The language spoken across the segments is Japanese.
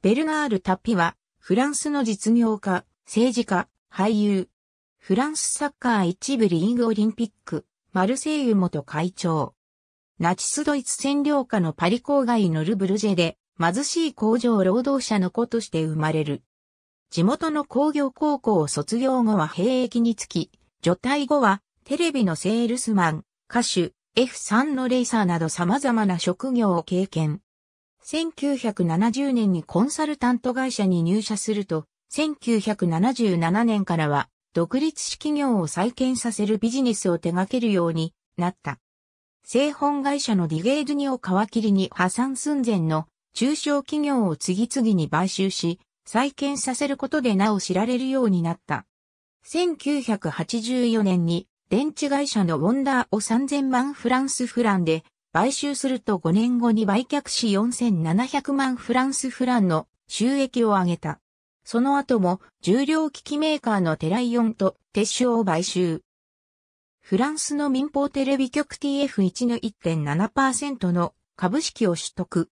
ベルナール・タピは、フランスの実業家、政治家、俳優。フランスサッカー一部リーグオリンピック、マルセイユ元会長。ナチスドイツ占領下のパリ郊外のルブルジェで、貧しい工場労働者の子として生まれる。地元の工業高校を卒業後は兵役につき、除隊後はテレビのセールスマン、歌手、F3 のレーサーなど様々な職業を経験。1970年にコンサルタント会社に入社すると、1977年からは独立し企業を再建させるビジネスを手掛けるようになった。製本会社のディゲードニを皮切りに破産寸前の中小企業を次々に買収し、再建させることでなお知られるようになった。1984年に電池会社のウォンダーを3000万フランスフランで買収すると5年後に売却し4700万フランスフランの収益を上げた。その後も重量機器メーカーのテライオンと鉄商を買収。フランスの民放テレビ局 TF1 の1.7%の株式を取得。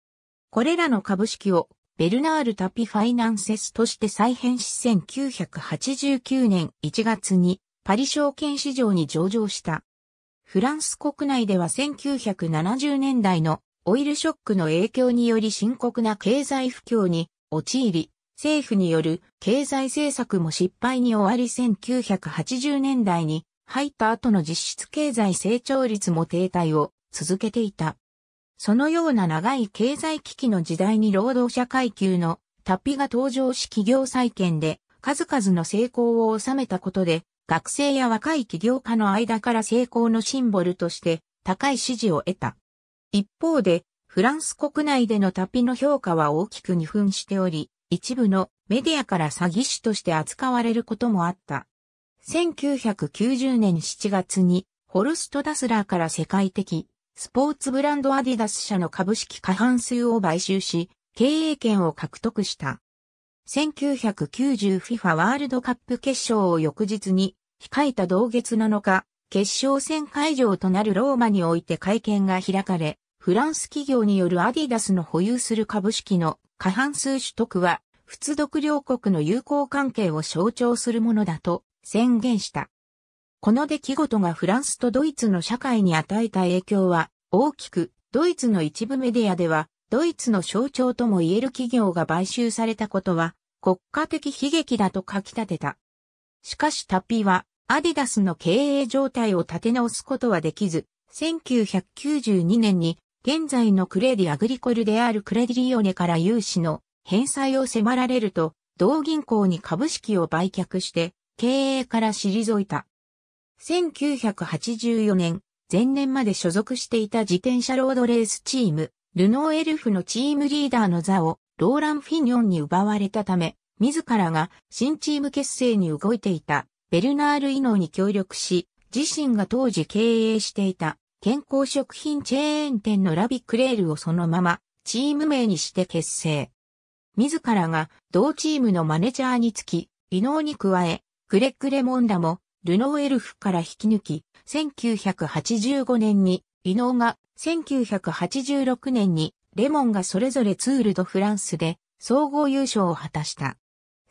これらの株式をベルナール・タピファイナンセスとして再編し1989年1月にパリ証券市場に上場した。フランス国内では1970年代のオイルショックの影響により深刻な経済不況に陥り、政府による経済政策も失敗に終わり1980年代に入った後の実質経済成長率も停滞を続けていた。そのような長い経済危機の時代に労働者階級のタピが登場し企業再建で数々の成功を収めたことで学生や若い起業家の間から成功のシンボルとして高い支持を得た。一方で、フランス国内での旅の評価は大きく二分しており、一部のメディアから詐欺師として扱われることもあった。1990年7月に、ホルスト・ダスラーから世界的、スポーツブランドアディダス社の株式過半数を買収し、経営権を獲得した。1990FIFA ワールドカップ決勝を翌日に控えた同月7日、決勝戦会場となるローマにおいて会見が開かれ、フランス企業によるアディダスの保有する株式の過半数取得は、通独両国の友好関係を象徴するものだと宣言した。この出来事がフランスとドイツの社会に与えた影響は大きく、ドイツの一部メディアではドイツの象徴とも言える企業が買収されたことは、国家的悲劇だと書き立てた。しかしタピは、アディダスの経営状態を立て直すことはできず、1992年に、現在のクレディアグリコルであるクレディリオネから融資の返済を迫られると、同銀行に株式を売却して、経営から退いた。1984年、前年まで所属していた自転車ロードレースチーム、ルノーエルフのチームリーダーの座をローラン・フィニョンに奪われたため、自らが新チーム結成に動いていたベルナール・イノーに協力し、自身が当時経営していた健康食品チェーン店のラビ・クレールをそのままチーム名にして結成。自らが同チームのマネジャーにつき、イノーに加え、クレックレモンダもルノーエルフから引き抜き、1985年に伊能が1986年にレモンがそれぞれツールドフランスで総合優勝を果たした。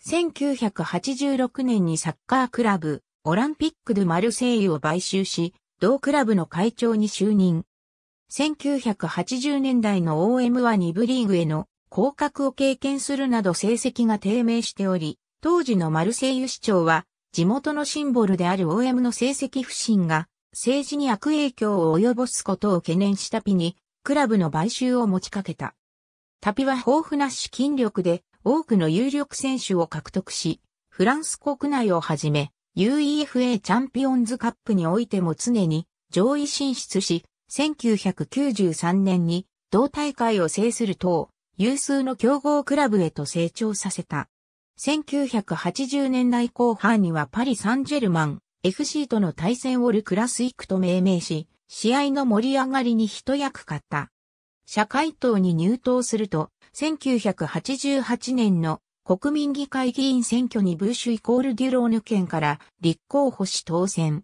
1986年にサッカークラブ、オランピック・ド・マルセイユを買収し、同クラブの会長に就任。1980年代の OM は2部リーグへの降格を経験するなど成績が低迷しており、当時のマルセイユ市長は地元のシンボルである OM の成績不振が政治に悪影響を及ぼすことを懸念したピに、クラブの買収を持ちかけた。タピは豊富な資金力で多くの有力選手を獲得し、フランス国内をはじめ、UEFA チャンピオンズカップにおいても常に上位進出し、1993年に同大会を制する等、有数の強豪クラブへと成長させた。1980年代後半にはパリ・サンジェルマン、FC との対戦をルクラスイックと命名し、試合の盛り上がりに一役買った。社会党に入党すると、1988年の国民議会議員選挙にブーシュイコールデュローヌ県から立候補し当選。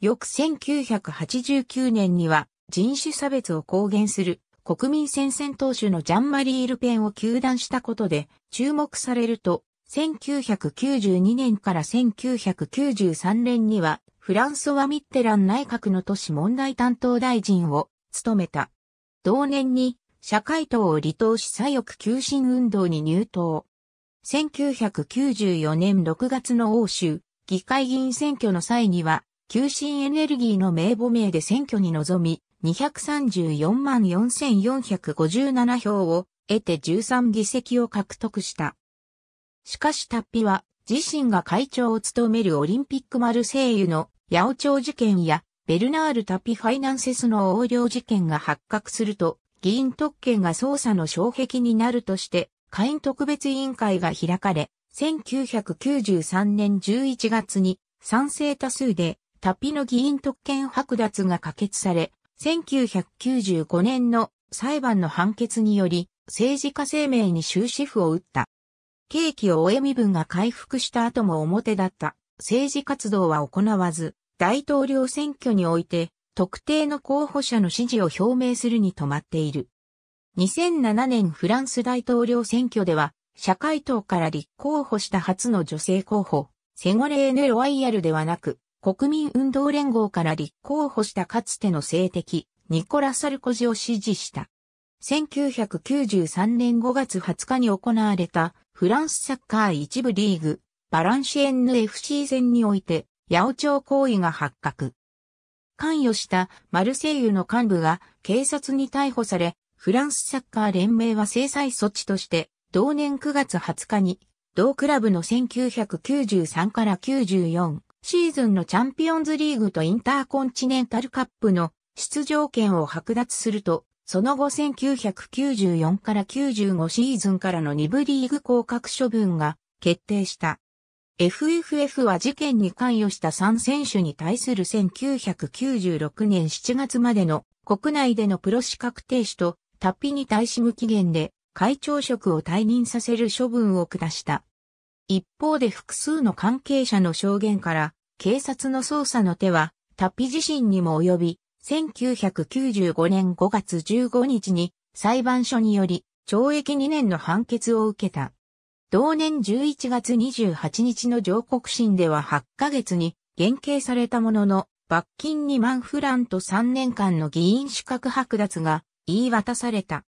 翌1989年には人種差別を公言する国民戦線党首のジャンマリー・ルペンを球団したことで注目されると1992年から1993年には、フランソワ・ミッテラン内閣の都市問題担当大臣を務めた。同年に、社会党を離党し左翼急進運動に入党。1994年6月の欧州議会議員選挙の際には、急進エネルギーの名簿名で選挙に臨み、234万4457票を得て13議席を獲得した。しかしタピは自身が会長を務めるオリンピックマルセイユの八王朝事件やベルナール・タピファイナンセスの横領事件が発覚すると議員特権が捜査の障壁になるとして会員特別委員会が開かれ1993年11月に賛成多数でタピの議員特権剥奪が可決され1995年の裁判の判決により政治家生命に終止符を打った。刑期を終え身分が回復した後も表だった政治活動は行わず、大統領選挙において特定の候補者の支持を表明するに止まっている。2007年フランス大統領選挙では、社会党から立候補した初の女性候補、セゴレーヌ・ロワイヤルではなく、国民運動連合から立候補したかつての政敵、ニコラ・サルコジを支持した。1993年5月20日に行われたフランスサッカー一部リーグ、バランシエンヌ FC 戦において、八王朝行為が発覚。関与したマルセイユの幹部が警察に逮捕され、フランスサッカー連盟は制裁措置として、同年9月20日に、同クラブの1993から94シーズンのチャンピオンズリーグとインターコンチネンタルカップの出場権を剥奪するとその後1994から95シーズンからの2部リーグ降格処分が決定した。FFF は事件に関与した3選手に対する1996年7月までの国内でのプロ資格停止とタピに対し無期限で会長職を退任させる処分を下した。一方で複数の関係者の証言から警察の捜査の手はタピ自身にも及び1995年5月15日に裁判所により懲役2年の判決を受けた。同年11月28日の上告審では8ヶ月に減刑されたものの、罰金2万フランと3年間の議員資格剥奪が言い渡された。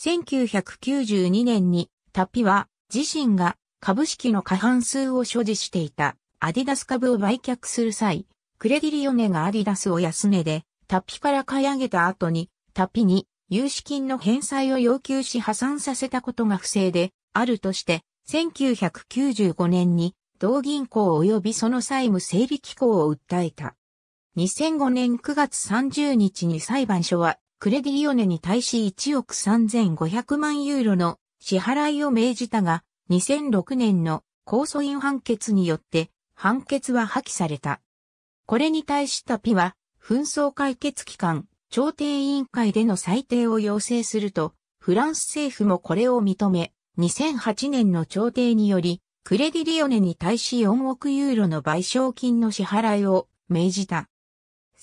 1992年にタピは自身が株式の過半数を所持していたアディダス株を売却する際、クレディリオネがアディダスを安値でタピから買い上げた後に、タピに融資金の返済を要求し破産させたことが不正であるとして、1995年に同銀行及びその債務整理機構を訴えた。2005年9月30日に裁判所は、クレディオネに対し1億3500万ユーロの支払いを命じたが、2006年の控訴院判決によって判決は破棄された。これに対したピは紛争解決機関、調停委員会での裁定を要請すると、フランス政府もこれを認め、2008年の調停により、クレディリオネに対し4億ユーロの賠償金の支払いを命じた。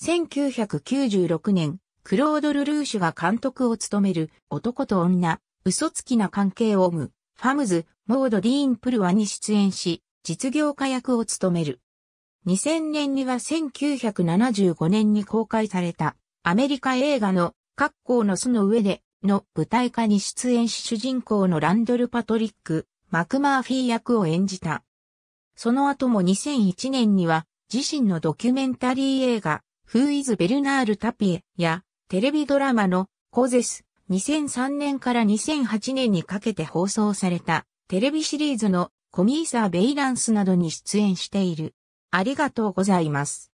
1996年、クロード・ルルーシュが監督を務める男と女、嘘つきな関係を生む、ファムズ、モード・ディーン・プルワに出演し、実業家役を務める。2000年には1975年に公開されたアメリカ映画の格好の巣の上での舞台化に出演し主人公のランドル・パトリック・マクマーフィー役を演じた。その後も2001年には自身のドキュメンタリー映画 Who is ベルナール・タピエやテレビドラマのコゼス2003年から2008年にかけて放送されたテレビシリーズのコミーサー・ベイランスなどに出演している。ありがとうございます。